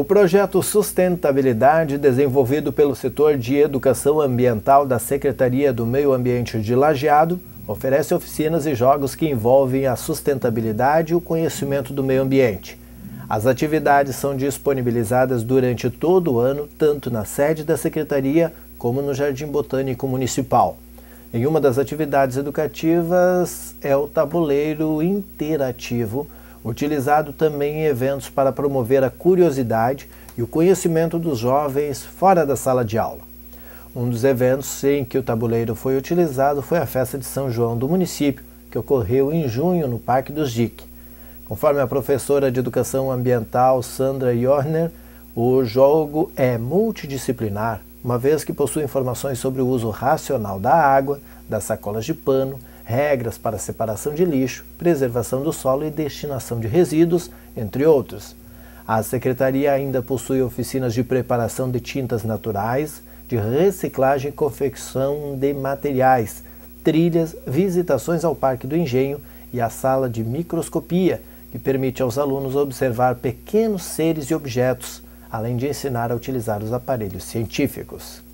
O projeto Sustentabilidade, desenvolvido pelo setor de Educação Ambiental da Secretaria do Meio Ambiente de Lajeado, oferece oficinas e jogos que envolvem a sustentabilidade e o conhecimento do meio ambiente. As atividades são disponibilizadas durante todo o ano, tanto na sede da Secretaria como no Jardim Botânico Municipal. Em uma das atividades educativas é o tabuleiro interativo utilizado também em eventos para promover a curiosidade e o conhecimento dos jovens fora da sala de aula. Um dos eventos em que o tabuleiro foi utilizado foi a festa de São João do município, que ocorreu em junho no Parque dos Dique. Conforme a professora de Educação Ambiental Sandra Jorner, o jogo é multidisciplinar, uma vez que possui informações sobre o uso racional da água, das sacolas de pano, regras para separação de lixo, preservação do solo e destinação de resíduos, entre outros. A secretaria ainda possui oficinas de preparação de tintas naturais, de reciclagem e confecção de materiais, trilhas, visitações ao Parque do Engenho e a sala de microscopia, que permite aos alunos observar pequenos seres e objetos, além de ensinar a utilizar os aparelhos científicos.